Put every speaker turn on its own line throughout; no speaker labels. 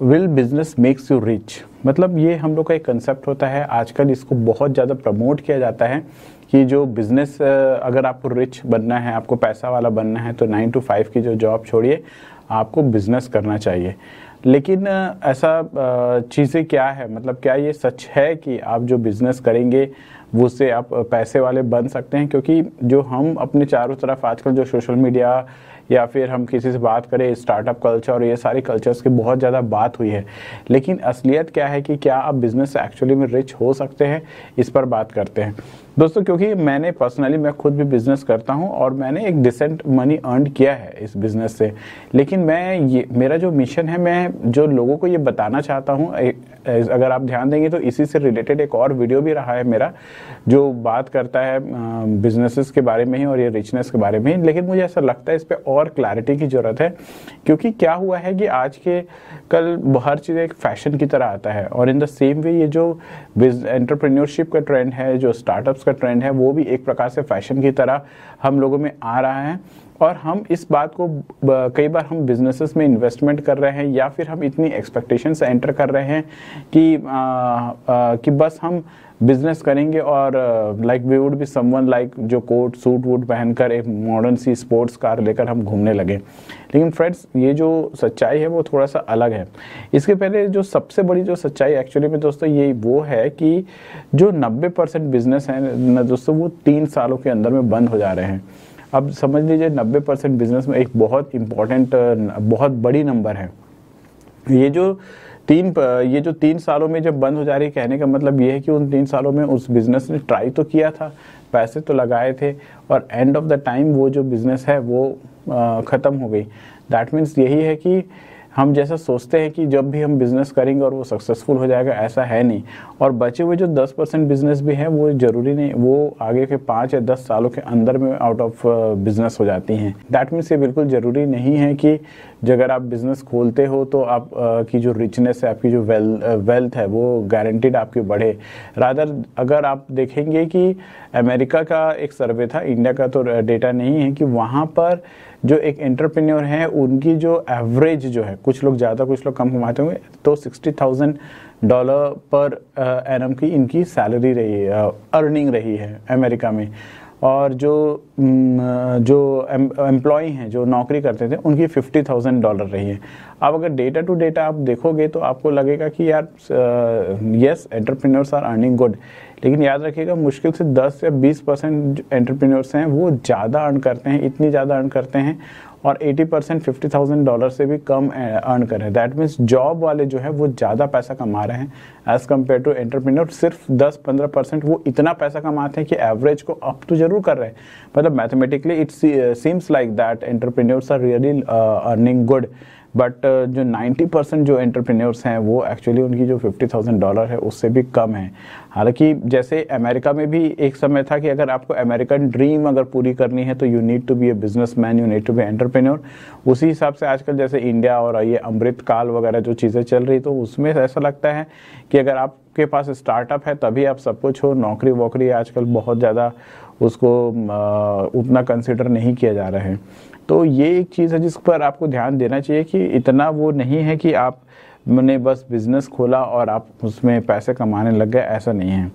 will business makes you rich मतलब ये हम लोग का एक कंसेप्ट होता है आजकल इसको बहुत ज़्यादा प्रमोट किया जाता है कि जो बिज़नेस अगर आपको रिच बनना है आपको पैसा वाला बनना है तो नाइन टू फाइव की जो जॉब छोड़िए आपको बिज़नेस करना चाहिए लेकिन ऐसा चीज़ें क्या है मतलब क्या ये सच है कि आप जो बिज़नेस करेंगे वो से आप पैसे वाले बन सकते हैं क्योंकि जो हम अपने चारों तरफ आजकल जो सोशल मीडिया या फिर हम किसी से बात करें स्टार्टअप कल्चर और ये सारे कल्चर्स की बहुत ज़्यादा बात हुई है लेकिन असलियत क्या है कि क्या आप बिज़नेस एक्चुअली में रिच हो सकते हैं इस पर बात करते हैं दोस्तों क्योंकि मैंने पर्सनली मैं खुद भी बिजनेस करता हूं और मैंने एक डिसेंट मनी अर्न किया है इस बिजनेस से लेकिन मैं ये मेरा जो मिशन है मैं जो लोगों को ये बताना चाहता हूं अगर आप ध्यान देंगे तो इसी से रिलेटेड एक और वीडियो भी रहा है मेरा जो बात करता है बिजनेसेस के बारे में ही और ये रिचनेस के बारे में ही लेकिन मुझे ऐसा लगता है इस पर और क्लैरिटी की ज़रूरत है क्योंकि क्या हुआ है कि आज के कल हर चीज़ एक फैशन की तरह आता है और इन द सेम वे ये जो एंटरप्रेन्योरशिप का ट्रेंड है जो स्टार्टअप्स का ट्रेंड है वो भी एक प्रकार से फैशन की तरह हम लोगों में आ रहा है और हम इस बात को कई बार हम बिजनेसेस में इन्वेस्टमेंट कर रहे हैं या फिर हम इतनी एक्सपेक्टेशन से एंटर कर रहे हैं कि आ, आ, कि बस हम बिजनेस करेंगे और like we would be someone like जो कोट सूट वूट पहनकर एक मॉडर्न सी स्पोर्ट्स कार लेकर हम घूमने लगे लेकिन फ्रेंड्स ये जो सच्चाई है वो थोड़ा सा अलग है इसके पहले जो सबसे बड़ी जो सच्चाई एक्चुअली में दोस्तों ये वो है कि जो 90 परसेंट बिजनेस है ना दोस्तों वो तीन सालों के अंदर में बंद हो जा रहे हैं अब समझ लीजिए नब्बे परसेंट बिजनेस में एक बहुत इम्पोर्टेंट बहुत बड़ी नंबर है ये जो तीन ये जो तीन सालों में जब बंद हो जा रही कहने का मतलब ये है कि उन तीन सालों में उस बिज़नेस ने ट्राई तो किया था पैसे तो लगाए थे और एंड ऑफ द टाइम वो जो बिज़नेस है वो ख़त्म हो गई दैट मीन्स यही है कि हम जैसा सोचते हैं कि जब भी हम बिज़नेस करेंगे और वो सक्सेसफुल हो जाएगा ऐसा है नहीं और बचे हुए जो दस परसेंट बिज़नेस भी हैं वो ज़रूरी नहीं वो आगे के पाँच या दस सालों के अंदर में आउट ऑफ बिज़नेस हो जाती हैं दैट मीन्स ये बिल्कुल ज़रूरी नहीं है कि अगर आप बिज़नेस खोलते हो तो आप uh, की जो रिचनेस है आपकी जो वेल वेल्थ uh, है वो गारंटीड आपकी बढ़े रादर अगर आप देखेंगे कि अमेरिका का एक सर्वे था इंडिया का तो डेटा uh, नहीं है कि वहाँ पर जो एक एंटरप्रेन्योर हैं उनकी जो एवरेज जो है कुछ लोग ज़्यादा कुछ लोग कम कमाते होंगे तो sixty thousand dollar per annum की इनकी सैलरी रही है अर्निंग uh, रही है अमेरिका में और जो जो एम्प्लॉय हैं जो नौकरी करते थे उनकी फिफ्टी थाउजेंड डॉलर रही है अब अगर डेटा टू डेटा आप देखोगे तो आपको लगेगा कि यार yes entrepreneurs are earning good लेकिन याद रखिएगा मुश्किल से 10 या 20 परसेंट एंटरप्रेन्योर्स हैं वो ज़्यादा अर्न करते हैं इतनी ज़्यादा अर्न करते हैं और 80 परसेंट फिफ्टी थाउजेंड डॉलर से भी कम अर्न कर रहे हैं दैट मीन्स जॉब वाले जो है वो ज़्यादा पैसा कमा रहे हैं एज़ कम्पेयर टू एंटरप्रीनोर सिर्फ 10-15 परसेंट वो इतना पैसा कमाते हैं कि एवरेज को अप तो जरूर कर रहे हैं मतलब mathematically it's seems like that entrepreneurs are really earning good but uh, जो 90 परसेंट जो एंटरप्रेन्योर्स हैं वो एक्चुअली उनकी जो 50,000 डॉलर है उससे भी कम है हालांकि जैसे अमेरिका में भी एक समय था कि अगर आपको अमेरिकन ड्रीम अगर पूरी करनी है तो you need to be a business man you need to be entrepreneur उसी हिसाब से आजकल जैसे इंडिया और ये अमृत काल वगैरह जो चीज़ें चल रही तो उसमें ऐसा लगता है कि अगर आपके पास स्टार्टअप है तभी आप सब कुछ हो नौकरी वोकरी आजकल बहुत ज़्यादा उसको उतना कंसिडर नहीं किया जा रहा है तो ये एक चीज़ है जिस पर आपको ध्यान देना चाहिए कि इतना वो नहीं है कि आप मैंने बस बिज़नेस खोला और आप उसमें पैसे कमाने लग गए ऐसा नहीं है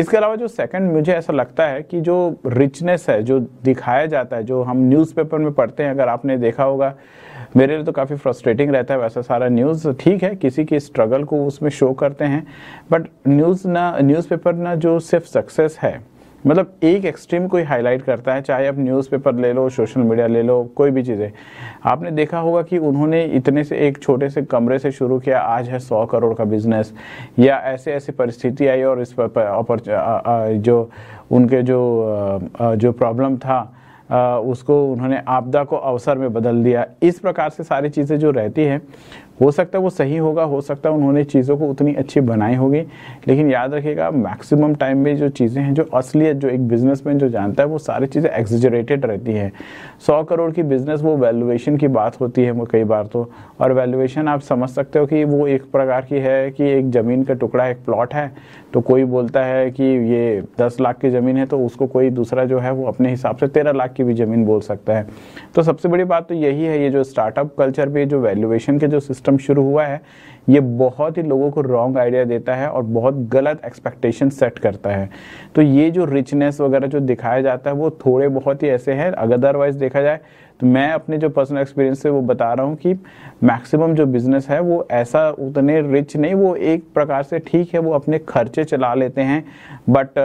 इसके अलावा जो सेकंड मुझे ऐसा लगता है कि जो रिचनेस है जो दिखाया जाता है जो हम न्यूज़पेपर में पढ़ते हैं अगर आपने देखा होगा मेरे लिए तो काफ़ी फ्रस्ट्रेटिंग रहता है वैसा सारा न्यूज़ ठीक है किसी की स्ट्रगल को उसमें शो करते हैं बट न्यूज़ ना न्यूज़पेपर ना जो सिर्फ सक्सेस है मतलब एक एक्सट्रीम कोई हाईलाइट करता है चाहे आप न्यूज़पेपर ले लो सोशल मीडिया ले लो कोई भी चीज़ें आपने देखा होगा कि उन्होंने इतने से एक छोटे से कमरे से शुरू किया आज है सौ करोड़ का बिजनेस या ऐसे ऐसी परिस्थिति आई और इस पर, पर, पर, पर जो उनके जो जो प्रॉब्लम था उसको उन्होंने आपदा को अवसर में बदल दिया इस प्रकार से सारी चीज़ें जो रहती है हो सकता है वो सही होगा हो सकता है उन्होंने चीज़ों को उतनी अच्छी बनाई होगी लेकिन याद रखिएगा मैक्सिमम टाइम में जो चीज़ें हैं जो असलियत जो एक बिजनेसमैन जो जानता है वो सारी चीज़ें एग्जिजरेटेड रहती है सौ करोड़ की बिजनेस वो वैल्यूएशन की बात होती है वो कई बार तो और वैल्यूएशन आप समझ सकते हो कि वो एक प्रकार की है कि एक ज़मीन का टुकड़ा एक प्लॉट है तो कोई बोलता है कि ये दस लाख की ज़मीन है तो उसको कोई दूसरा जो है वो अपने हिसाब से तेरह लाख की भी ज़मीन बोल सकता है तो सबसे बड़ी बात तो यही है ये जो स्टार्टअप कल्चर पे जो वैल्यूएशन के जो सिस्टम शुरू हुआ है ये बहुत ही लोगों को रॉन्ग आइडिया देता है और बहुत गलत एक्सपेक्टेशन सेट करता है तो ये जो रिचनेस वगैरह जो दिखाया जाता है वो थोड़े बहुत ही ऐसे हैं अगर अदरवाइज देखा जाए तो मैं अपने जो पर्सनल एक्सपीरियंस से वो बता रहा हूँ कि मैक्सिमम जो बिज़नेस है वो ऐसा उतने रिच नहीं वो एक प्रकार से ठीक है वो अपने खर्चे चला लेते हैं but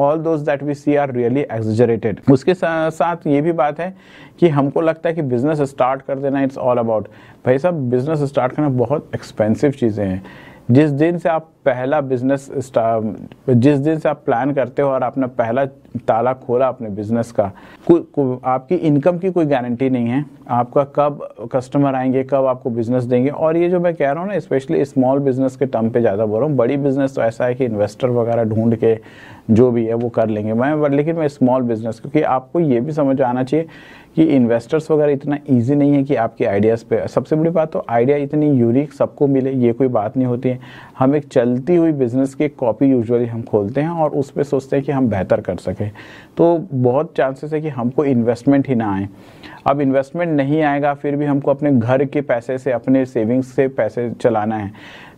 all those that we see are really exaggerated उसके साथ ये भी बात है कि हमको लगता है कि बिज़नेस स्टार्ट कर देना इट्स ऑल अबाउट भाई साहब बिज़नेस स्टार्ट करना बहुत एक्सपेंसिव चीज़ें हैं जिस दिन से आप पहला बिजनेस जिस दिन से आप प्लान करते हो और अपना पहला ताला खोला अपने बिजनेस का को, को, आपकी इनकम की कोई गारंटी नहीं है आपका कब कस्टमर आएंगे कब आपको बिजनेस देंगे और ये जो मैं कह रहा हूँ ना स्पेशली स्मॉल बिजनेस के टर्म पे ज़्यादा बोल रहा हूँ बड़ी बिजनेस तो ऐसा है कि इन्वेस्टर वगैरह ढूंढ के जो भी है वो कर लेंगे मैं लेकिन मैं स्मॉल बिजनेस क्योंकि आपको ये भी समझ आना चाहिए कि इन्वेस्टर्स वगैरह इतना ईजी नहीं है कि आपके आइडियाज़ पे सबसे बड़ी बात तो आइडिया इतनी यूनिक सबको मिले ये कोई बात नहीं होती है हम एक चलती हुई बिज़नेस की कॉपी यूजुअली हम खोलते हैं और उस पर सोचते हैं कि हम बेहतर कर सकें सके तो बहुत चांसेस है कि हमको इन्वेस्टमेंट ही ना आए अब इन्वेस्टमेंट नहीं आएगा फिर भी हमको अपने घर के पैसे से अपने सेविंग्स से पैसे चलाना है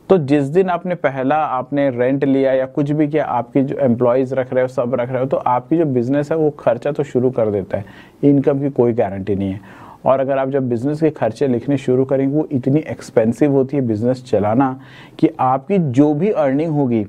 तो जिस दिन आपने पहला आपने रेंट लिया या कुछ भी किया आपकी जो एम्प्लॉयज़ रख रहे हो सब रख रहे हो तो आपकी जो बिज़नेस है वो खर्चा तो शुरू कर देता है इनकम की कोई गारंटी नहीं है और अगर आप जब बिज़नेस के खर्चे लिखने शुरू करेंगे वो इतनी एक्सपेंसिव होती है बिज़नेस चलाना कि आपकी जो भी अर्निंग होगी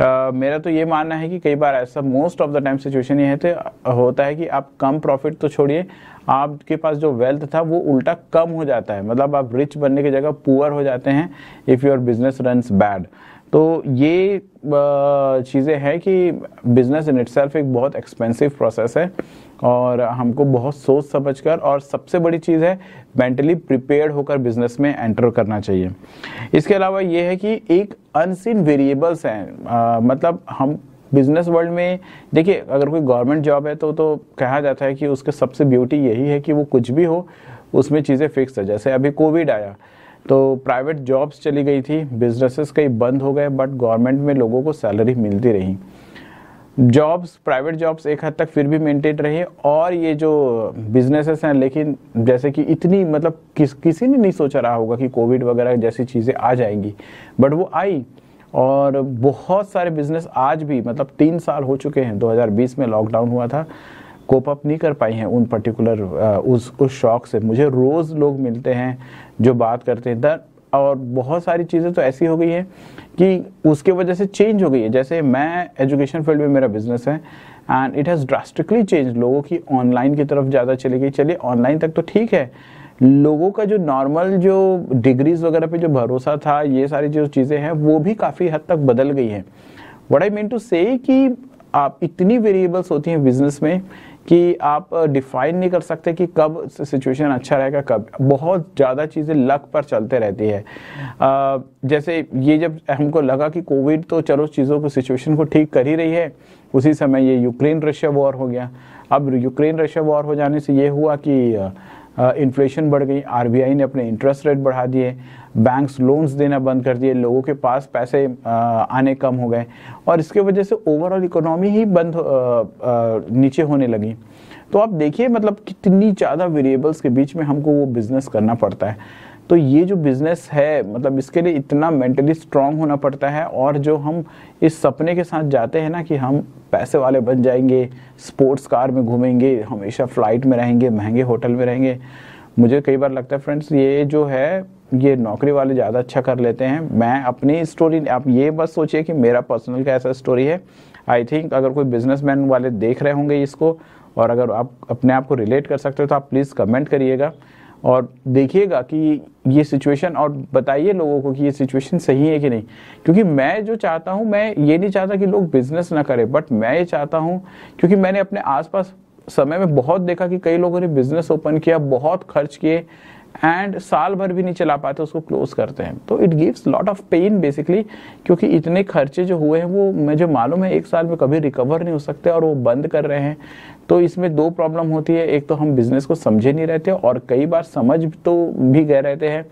मेरा तो ये मानना है कि कई बार ऐसा most of the time situation ये है तो होता है कि आप कम प्रॉफिट तो छोड़िए आपके पास जो वेल्थ था वो उल्टा कम हो जाता है मतलब आप रिच बनने की जगह पुअर हो जाते हैं if your business runs bad तो ये चीज़ें हैं कि बिजनेस इन इट एक बहुत एक्सपेंसिव प्रोसेस है और हमको बहुत सोच समझ कर और सबसे बड़ी चीज़ है मेंटली प्रिपेयर्ड होकर बिजनेस में एंटर करना चाहिए इसके अलावा ये है कि एक अनसिन वेरिएबल्स हैं मतलब हम बिजनेस वर्ल्ड में देखिए अगर कोई गवर्नमेंट जॉब है तो तो कहा जाता है कि उसके सबसे ब्यूटी यही है कि वो कुछ भी हो उसमें चीज़ें फिक्स है जैसे अभी कोविड आया तो प्राइवेट जॉब्स चली गई थी बिजनेसेस कई बंद हो गए बट गवर्नमेंट में लोगों को सैलरी मिलती रही जॉब्स प्राइवेट जॉब्स एक हद तक फिर भी मेंटेन रही और ये जो बिजनेसेस हैं लेकिन जैसे कि इतनी मतलब किस किसी ने नहीं सोचा रहा होगा कि कोविड वगैरह जैसी चीज़ें आ जाएंगी बट वो आई और बहुत सारे बिजनेस आज भी मतलब तीन साल हो चुके हैं 2020 में लॉकडाउन हुआ था कोप अप नहीं कर पाई हैं उन पर्टिकुलर उस उस शौक से मुझे रोज़ लोग मिलते हैं जो बात करते हैं और बहुत सारी चीज़ें तो ऐसी हो गई हैं कि उसके वजह से चेंज हो गई है जैसे मैं एजुकेशन फील्ड में मेरा बिजनेस है and it has drastically change लोगों की ऑनलाइन की तरफ ज़्यादा चली गई चलिए ऑनलाइन तक तो ठीक है लोगों का जो नॉर्मल जो डिग्रीज वगैरह पे जो भरोसा था ये सारी जो चीज़ें हैं वो भी काफ़ी हद तक बदल गई हैं वट आई मीन टू से कि आप इतनी वेरिएबल्स होती हैं बिजनेस में कि आप डिफाइन नहीं कर सकते कि कब सिचुएशन अच्छा रहेगा कब बहुत ज़्यादा चीज़ें लक पर चलते रहती है जैसे ये जब हमको लगा कि कोविड तो चलो चीज़ों को सिचुएशन को ठीक कर ही रही है उसी समय ये यूक्रेन रशिया वॉर हो गया अब यूक्रेन रशिया वॉर हो जाने से ये हुआ कि इन्फ्लेशन बढ़ गई आर ने अपने इंटरेस्ट रेट बढ़ा दिए बैंक्स लोन्स देना बंद कर दिए लोगों के पास पैसे आने कम हो गए और इसके वजह से ओवरऑल इकोनॉमी ही बंद नीचे होने लगी तो आप देखिए मतलब कितनी ज़्यादा वेरिएबल्स के बीच में हमको वो बिज़नेस करना पड़ता है तो ये जो बिज़नेस है मतलब इसके लिए इतना मेंटली स्ट्रांग होना पड़ता है और जो हम इस सपने के साथ जाते हैं ना कि हम पैसे वाले बन जाएंगे स्पोर्ट्स कार में घूमेंगे हमेशा फ्लाइट में रहेंगे महंगे होटल में रहेंगे मुझे कई बार लगता है फ्रेंड्स ये जो है ये नौकरी वाले ज़्यादा अच्छा कर लेते हैं मैं अपनी स्टोरी आप ये बस सोचिए कि मेरा पर्सनल का ऐसा स्टोरी है आई थिंक अगर कोई बिजनेसमैन वाले देख रहे होंगे इसको और अगर आप अपने आप को रिलेट कर सकते हो तो आप प्लीज़ कमेंट करिएगा और देखिएगा कि ये सिचुएशन और बताइए लोगों को कि ये सिचुएशन सही है कि नहीं क्योंकि मैं जो चाहता हूँ मैं ये नहीं चाहता कि लोग बिजनेस ना करें बट मैं ये चाहता हूँ क्योंकि मैंने अपने आसपास समय में बहुत देखा कि कई लोगों ने बिजनेस ओपन किया बहुत खर्च किए एंड साल भर भी नहीं चला पाते उसको क्लोज करते हैं तो it gives lot of pain basically क्योंकि इतने खर्चे जो हुए हैं वो मुझे मालूम है एक साल में कभी रिकवर नहीं हो सकते और वो बंद कर रहे हैं तो इसमें दो प्रॉब्लम होती है एक तो हम बिजनेस को समझे नहीं रहते और कई बार समझ तो भी गए रहते हैं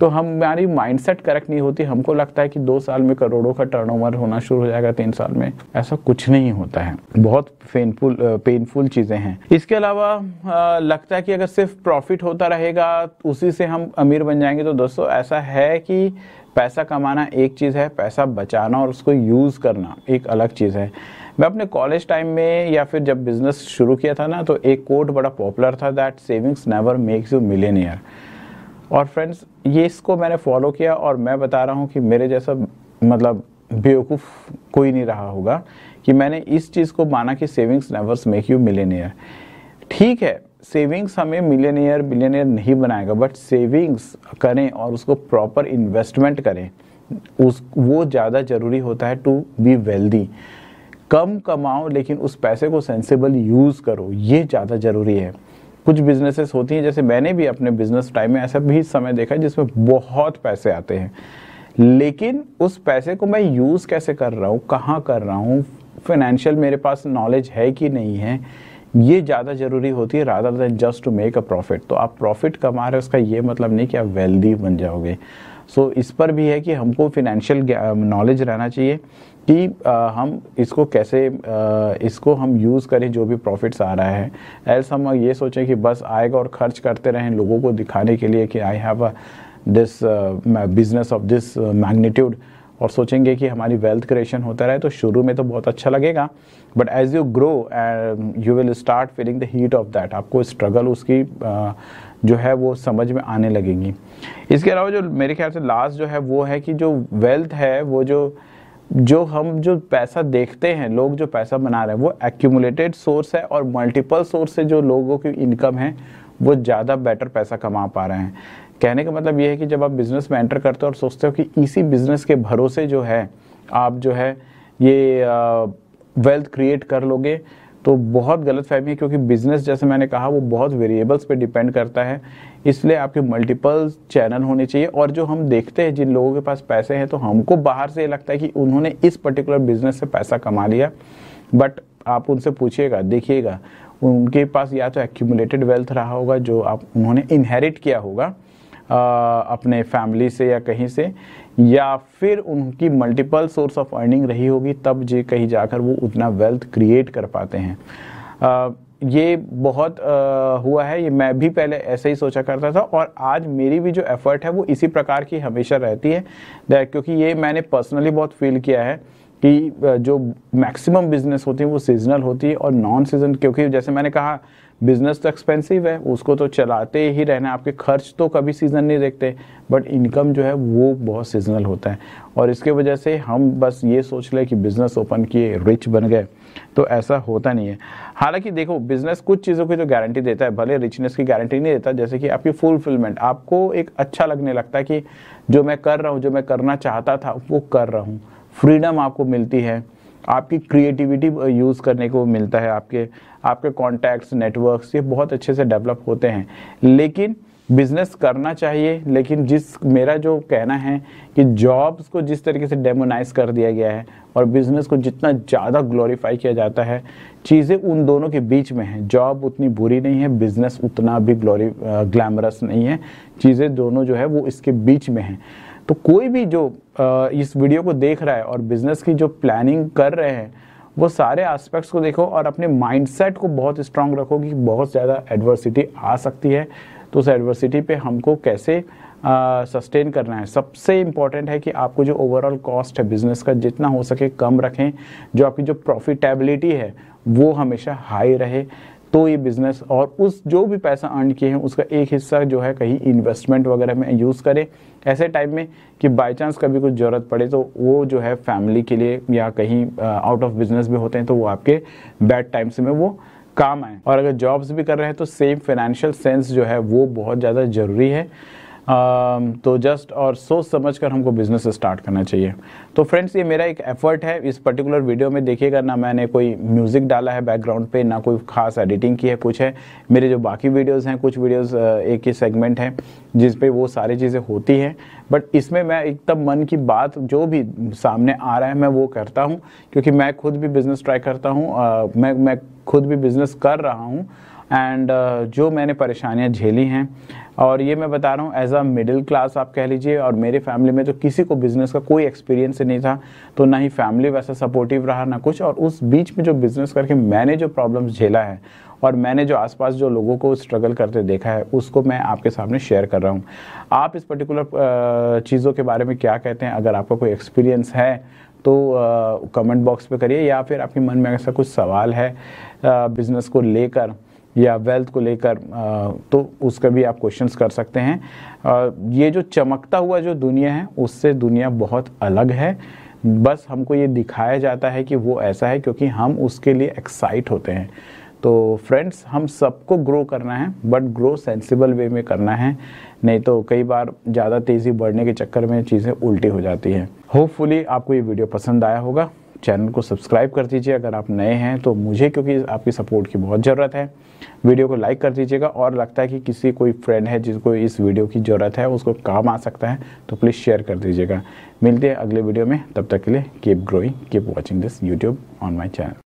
तो हमारी माइंडसेट करेक्ट नहीं होती हमको लगता है कि दो साल में करोड़ों का टर्नओवर होना शुरू हो जाएगा तीन साल में ऐसा कुछ नहीं होता है बहुत पेनफुल पेनफुल चीज़ें हैं इसके अलावा लगता है कि अगर सिर्फ प्रॉफिट होता रहेगा उसी से हम अमीर बन जाएंगे तो दोस्तों ऐसा है कि पैसा कमाना एक चीज़ है पैसा बचाना और उसको यूज़ करना एक अलग चीज़ है मैं अपने कॉलेज टाइम में या फिर जब बिज़नेस शुरू किया था ना तो एक कोट बड़ा पॉपुलर था that savings never makes you millionaire और फ्रेंड्स ये इसको मैंने फॉलो किया और मैं बता रहा हूँ कि मेरे जैसा मतलब बेवकूफ़ कोई नहीं रहा होगा कि मैंने इस चीज़ को माना कि savings nevers make you millionaire ठीक है सेविंग्स हमें मिलियनियर बिलियनियर नहीं बनाएगा बट सेविंग्स करें और उसको प्रॉपर इन्वेस्टमेंट करें उस वो ज़्यादा ज़रूरी होता है टू बी वेल्दी कम कमाओ लेकिन उस पैसे को सेंसेबल यूज़ करो ये ज़्यादा ज़रूरी है कुछ बिजनेसेस होती हैं जैसे मैंने भी अपने बिजनेस टाइम में ऐसा भी समय देखा है जिसमें बहुत पैसे आते हैं लेकिन उस पैसे को मैं यूज़ कैसे कर रहा हूँ कहाँ कर रहा हूँ फाइनेंशियल मेरे पास नॉलेज है कि नहीं है ये ज़्यादा ज़रूरी होती है rather than just to make a profit तो आप प्रॉफिट कमा रहे हो उसका ये मतलब नहीं कि आप वेल्दी बन जाओगे सो so, इस पर भी है कि हमको फिनेंशियल नॉलेज रहना चाहिए कि आ, हम इसको कैसे आ, इसको हम यूज़ करें जो भी प्रॉफिट्स आ रहा है एल्स हम ये सोचें कि बस आएगा और खर्च करते रहें लोगों को दिखाने के लिए कि I have a this business of this magnitude और सोचेंगे कि हमारी वेल्थ क्रिएशन होता रहे तो शुरू में तो बहुत अच्छा लगेगा but as you grow you will start feeling the heat of that आपको स्ट्रगल उसकी uh, जो है वो समझ में आने लगेगी इसके अलावा जो मेरे ख्याल से लास्ट जो है वो है कि जो वेल्थ है वो जो जो हम जो पैसा देखते हैं लोग जो पैसा बना रहे हैं वो एक्यूमुलेटेड सोर्स है और मल्टीपल सोर्स से जो लोगों की इनकम है वो ज़्यादा बेटर पैसा कमा पा रहे हैं कहने का मतलब ये है कि जब आप बिज़नेस में एंटर करते हो और सोचते हो कि इसी बिज़नेस के भरोसे जो है आप जो है ये वेल्थ क्रिएट कर लोगे तो बहुत गलत फहमी है क्योंकि बिज़नेस जैसे मैंने कहा वो बहुत वेरिएबल्स पे डिपेंड करता है इसलिए आपके मल्टीपल चैनल होने चाहिए और जो हम देखते हैं जिन लोगों के पास पैसे हैं तो हमको बाहर से ये लगता है कि उन्होंने इस पर्टिकुलर बिज़नेस से पैसा कमा लिया बट आप उनसे पूछिएगा देखिएगा उनके पास या तो एक्यूमुलेटेड वेल्थ रहा होगा जो आप उन्होंने इनहेरिट किया होगा अपने फैमिली से या कहीं से या फिर उनकी मल्टीपल सोर्स ऑफ अर्निंग रही होगी तब जे कहीं जाकर वो उतना वेल्थ क्रिएट कर पाते हैं आ, ये बहुत आ, हुआ है ये मैं भी पहले ऐसे ही सोचा करता था और आज मेरी भी जो एफर्ट है वो इसी प्रकार की हमेशा रहती है क्योंकि ये मैंने पर्सनली बहुत फील किया है कि जो मैक्सिमम बिजनेस होती है वो सीजनल होती है और नॉन सीजन क्योंकि जैसे मैंने कहा बिजनेस तो एक्सपेंसिव है उसको तो चलाते ही रहना आपके खर्च तो कभी सीज़न नहीं देखते बट इनकम जो है वो बहुत सीजनल होता है और इसके वजह से हम बस ये सोच लें कि बिज़नेस ओपन किए रिच बन गए तो ऐसा होता नहीं है हालांकि देखो बिज़नेस कुछ चीज़ों की तो गारंटी देता है भले रिचनेस की गारंटी नहीं देता जैसे कि आपकी फुलफिलमेंट आपको एक अच्छा लगने लगता है कि जो मैं कर रहा हूँ जो मैं करना चाहता था वो कर रहा हूँ फ्रीडम आपको मिलती है आपकी क्रिएटिविटी यूज़ uh, करने को मिलता है आपके आपके कॉन्टैक्ट्स नेटवर्क्स ये बहुत अच्छे से डेवलप होते हैं लेकिन बिजनेस करना चाहिए लेकिन जिस मेरा जो कहना है कि जॉब्स को जिस तरीके से डेमोनाइज कर दिया गया है और बिजनेस को जितना ज़्यादा ग्लोरीफाई किया जाता है चीज़ें उन दोनों के बीच में हैं जॉब उतनी बुरी नहीं है बिजनेस उतना भी ग्लोरी ग्लैमरस uh, नहीं है चीज़ें दोनों जो है वो इसके बीच में हैं तो कोई भी जो इस वीडियो को देख रहा है और बिजनेस की जो प्लानिंग कर रहे हैं वो सारे एस्पेक्ट्स को देखो और अपने माइंडसेट को बहुत स्ट्रांग रखो कि बहुत ज़्यादा एडवर्सिटी आ सकती है तो उस एडवर्सिटी पे हमको कैसे सस्टेन करना है सबसे इम्पॉर्टेंट है कि आपको जो ओवरऑल कॉस्ट है बिज़नेस का जितना हो सके कम रखें जो आपकी जो प्रॉफिटेबिलिटी है वो हमेशा हाई रहे तो ये बिज़नेस और उस जो भी पैसा अर्न किए हैं उसका एक हिस्सा जो है कहीं इन्वेस्टमेंट वगैरह में यूज़ करें ऐसे टाइम में कि बाय चांस कभी कुछ ज़रूरत पड़े तो वो जो है फैमिली के लिए या कहीं आउट ऑफ बिजनेस भी होते हैं तो वो आपके बैड टाइम्स में वो काम आए और अगर जॉब्स भी कर रहे हैं तो सेम फाइनेंशियल सेंस जो है वो बहुत ज़्यादा ज़रूरी है Um, तो जस्ट और सोच समझ कर हमको बिज़नेस स्टार्ट करना चाहिए तो फ्रेंड्स ये मेरा एक एफर्ट है इस पर्टिकुलर वीडियो में देखिएगा ना मैंने कोई म्यूज़िक डाला है बैकग्राउंड पे ना कोई खास एडिटिंग की है कुछ है मेरे जो बाकी वीडियोस हैं कुछ वीडियोस एक ही सेगमेंट है जिस पे वो सारी चीज़ें होती हैं बट इसमें मैं एकदम मन की बात जो भी सामने आ रहा है मैं वो करता हूँ क्योंकि मैं खुद भी बिज़नेस ट्राई करता हूँ मैं मैं खुद भी बिज़नेस कर रहा हूँ एंड uh, जो मैंने परेशानियाँ झेली हैं और ये मैं बता रहा हूँ एज अ मिडिल क्लास आप कह लीजिए और मेरे फैमिली में तो किसी को बिज़नेस का कोई एक्सपीरियंस नहीं था तो ना ही फैमिली वैसा सपोर्टिव रहा ना कुछ और उस बीच में जो बिज़नेस करके मैंने जो प्रॉब्लम्स झेला है और मैंने जो आसपास जो लोगों को स्ट्रगल करते देखा है उसको मैं आपके सामने शेयर कर रहा हूँ आप इस पर्टिकुलर uh, चीज़ों के बारे में क्या कहते हैं अगर आपका कोई एक्सपीरियंस है तो कमेंट uh, बॉक्स पे करिए या फिर आपके मन में ऐसा कुछ सवाल है बिज़नेस को लेकर या वेल्थ को लेकर तो उसका भी आप क्वेश्चंस कर सकते हैं ये जो चमकता हुआ जो दुनिया है उससे दुनिया बहुत अलग है बस हमको ये दिखाया जाता है कि वो ऐसा है क्योंकि हम उसके लिए एक्साइट होते हैं तो फ्रेंड्स हम सबको ग्रो करना है बट ग्रो सेंसिबल वे में करना है नहीं तो कई बार ज़्यादा तेज़ी बढ़ने के चक्कर में चीज़ें उल्टी हो जाती हैं होपफुली आपको ये वीडियो पसंद आया होगा चैनल को सब्सक्राइब कर दीजिए अगर आप नए हैं तो मुझे क्योंकि आपकी सपोर्ट की बहुत ज़रूरत है वीडियो को लाइक कर दीजिएगा और लगता है कि किसी कोई फ्रेंड है जिसको इस वीडियो की ज़रूरत है उसको काम आ सकता है तो प्लीज़ शेयर कर दीजिएगा मिलते हैं अगले वीडियो में तब तक के लिए keep growing keep watching this YouTube on my channel